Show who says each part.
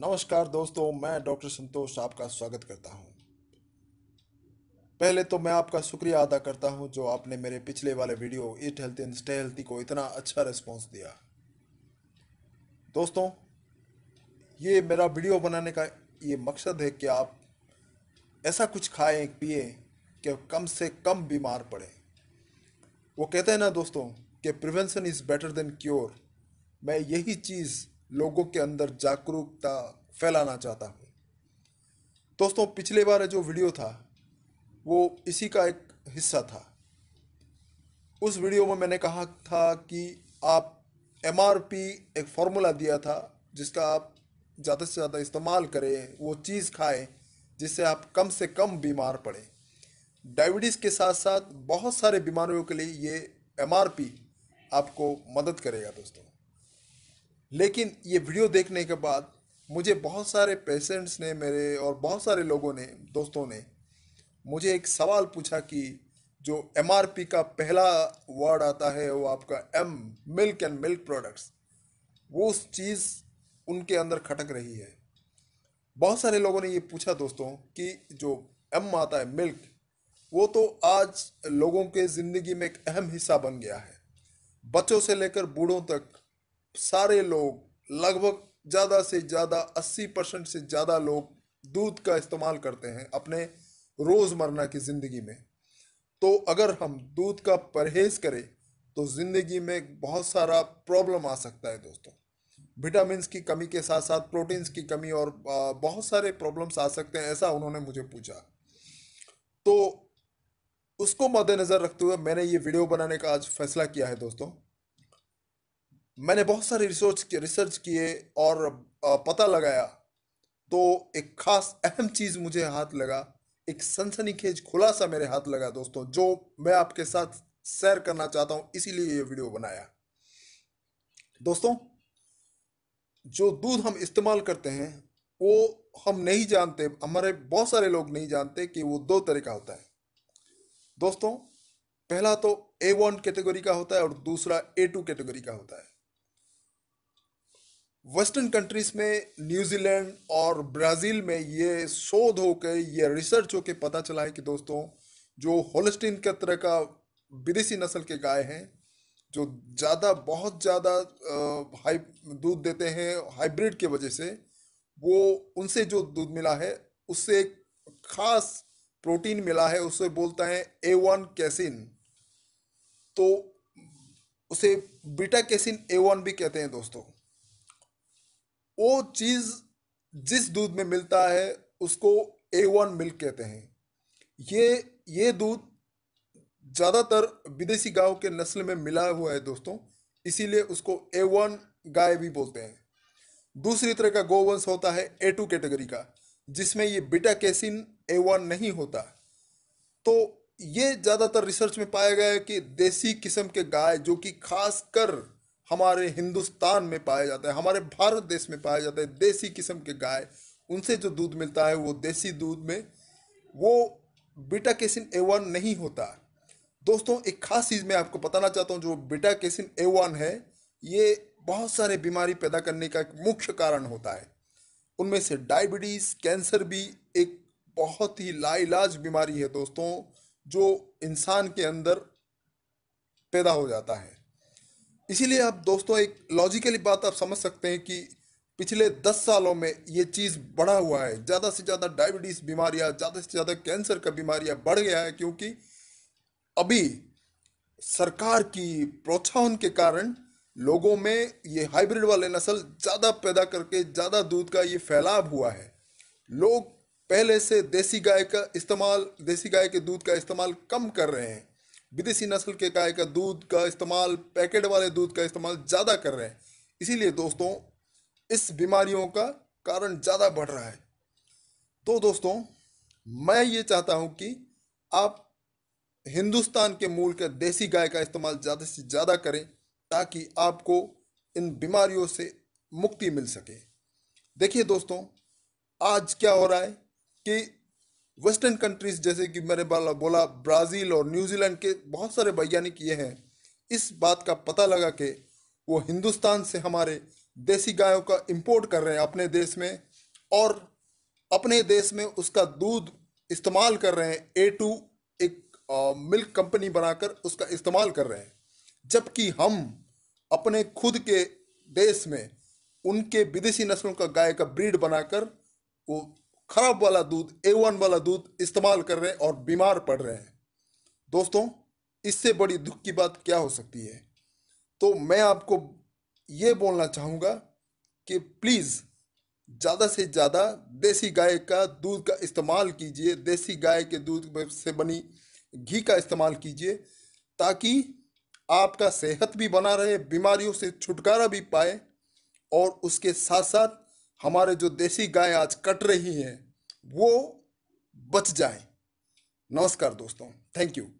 Speaker 1: नमस्कार दोस्तों मैं डॉक्टर संतोष आपका स्वागत करता हूं पहले तो मैं आपका शुक्रिया अदा करता हूं जो आपने मेरे पिछले वाले video eat health and stay healthy को इतना अच्छा रिस्पॉन्स दिया दोस्तों ये मेरा वीडियो बनाने का ये मकसद है कि आप ऐसा कुछ खाएं पिए कि कम से कम बीमार पड़े वो कहते हैं ना दोस्तों कि prevention is better than cure मैं यही चीज़ लोगों के अंदर जागरूकता फैलाना चाहता हूँ दोस्तों पिछले बार जो वीडियो था वो इसी का एक हिस्सा था उस वीडियो में मैंने कहा था कि आप एम एक फार्मूला दिया था जिसका आप ज़्यादा से ज़्यादा इस्तेमाल करें वो चीज़ खाएं जिससे आप कम से कम बीमार पड़ें डायबिटीज़ के साथ साथ बहुत सारे बीमारियों के लिए ये एम आपको मदद करेगा दोस्तों लेकिन ये वीडियो देखने के बाद मुझे बहुत सारे पेशेंट्स ने मेरे और बहुत सारे लोगों ने दोस्तों ने मुझे एक सवाल पूछा कि जो एम का पहला वर्ड आता है वो आपका um milk and milk products वो उस चीज़ उनके अंदर खटक रही है बहुत सारे लोगों ने ये पूछा दोस्तों कि जो एम आता है मिल्क वो तो आज लोगों के ज़िंदगी में एक अहम हिस्सा बन गया है बच्चों से लेकर बूढ़ों तक सारे लोग लगभग ज़्यादा से ज़्यादा अस्सी परसेंट से ज़्यादा लोग दूध का इस्तेमाल करते हैं अपने रोज़मर्रा की ज़िंदगी में तो अगर हम दूध का परहेज़ करें तो ज़िंदगी में बहुत सारा प्रॉब्लम आ सकता है दोस्तों विटामिन की कमी के साथ साथ प्रोटीन्स की कमी और बहुत सारे प्रॉब्लम्स आ सकते हैं ऐसा उन्होंने मुझे पूछा तो उसको मद्देनज़र रखते हुए मैंने ये वीडियो बनाने का आज फैसला किया है दोस्तों मैंने बहुत सारे रिसर्च रिसर्च किए और पता लगाया तो एक खास अहम चीज़ मुझे हाथ लगा एक सनसनीखेज खुलासा मेरे हाथ लगा दोस्तों जो मैं आपके साथ शेयर करना चाहता हूं इसीलिए ये वीडियो बनाया दोस्तों जो दूध हम इस्तेमाल करते हैं वो हम नहीं जानते हमारे बहुत सारे लोग नहीं जानते कि वो दो तरह का होता है दोस्तों पहला तो ए वन कैटेगरी का होता है और दूसरा ए टू कैटेगरी का होता है वेस्टर्न कंट्रीज़ में न्यूजीलैंड और ब्राज़ील में ये शोध होकर ये रिसर्च हो के पता चला है कि दोस्तों जो होलस्टीन के तरह का विदेशी नस्ल के गाय हैं जो ज़्यादा बहुत ज़्यादा हाई दूध देते हैं हाइब्रिड के वजह से वो उनसे जो दूध मिला है उससे एक खास प्रोटीन मिला है उसे बोलता है ए वन कैसिन तो उसे बीटा कैसिन ए वन भी कहते हैं दोस्तों वो चीज़ जिस दूध में मिलता है उसको ए वन मिल्क कहते हैं ये ये दूध ज़्यादातर विदेशी गाय के नस्ल में मिला हुआ है दोस्तों इसीलिए उसको ए वन गाय भी बोलते हैं दूसरी तरह का गोवंश होता है ए टू कैटेगरी का जिसमें ये बीटा कैसिन ए वन नहीं होता तो ये ज़्यादातर रिसर्च में पाया गया है कि देसी किस्म के गाय जो कि खासकर हमारे हिंदुस्तान में पाया जाता है हमारे भारत देश में पाया जाता है देसी किस्म के गाय उनसे जो दूध मिलता है वो देसी दूध में वो बीटा केसिन ए वन नहीं होता दोस्तों एक खास चीज़ मैं आपको बताना चाहता हूँ जो बीटा केसिन ए वन है ये बहुत सारे बीमारी पैदा करने का एक मुख्य कारण होता है उनमें से डायबिटीज़ कैंसर भी एक बहुत ही लाइलाज बीमारी है दोस्तों जो इंसान के अंदर पैदा हो जाता है इसीलिए आप दोस्तों एक लॉजिकली बात आप समझ सकते हैं कि पिछले दस सालों में ये चीज़ बढ़ा हुआ है ज़्यादा से ज़्यादा डायबिटीज़ बीमारियाँ ज़्यादा से ज़्यादा कैंसर का बीमारियाँ बढ़ गया है क्योंकि अभी सरकार की प्रोत्साहन के कारण लोगों में ये हाइब्रिड वाले नस्ल ज़्यादा पैदा करके ज़्यादा दूध का ये फैलाव हुआ है लोग पहले से देसी गाय का इस्तेमाल देसी गाय के दूध का इस्तेमाल कम कर रहे हैं विदेशी नस्ल के गाय का दूध का इस्तेमाल पैकेट वाले दूध का इस्तेमाल ज़्यादा कर रहे हैं इसीलिए दोस्तों इस बीमारियों का कारण ज़्यादा बढ़ रहा है तो दोस्तों मैं ये चाहता हूँ कि आप हिंदुस्तान के मूल के देसी गाय का इस्तेमाल ज़्यादा से ज़्यादा करें ताकि आपको इन बीमारियों से मुक्ति मिल सके देखिए दोस्तों आज क्या हो रहा है कि वेस्टर्न कंट्रीज जैसे कि मैंने बोला ब्राज़ील और न्यूजीलैंड के बहुत सारे वैज्ञानिक ये हैं इस बात का पता लगा के वो हिंदुस्तान से हमारे देसी गायों का इंपोर्ट कर रहे हैं अपने देश में और अपने देश में उसका दूध इस्तेमाल कर रहे हैं ए टू एक आ, मिल्क कंपनी बनाकर उसका इस्तेमाल कर रहे हैं जबकि हम अपने खुद के देश में उनके विदेशी नस्लों का गाय का ब्रीड बनाकर वो खराब वाला दूध ए वन वाला दूध इस्तेमाल कर रहे हैं और बीमार पड़ रहे हैं दोस्तों इससे बड़ी दुख की बात क्या हो सकती है तो मैं आपको ये बोलना चाहूँगा कि प्लीज़ ज़्यादा से ज़्यादा देसी गाय का दूध का इस्तेमाल कीजिए देसी गाय के दूध से बनी घी का इस्तेमाल कीजिए ताकि आपका सेहत भी बना रहे बीमारियों से छुटकारा भी पाए और उसके साथ साथ हमारे जो देसी गाय आज कट रही हैं वो बच जाए नमस्कार दोस्तों थैंक यू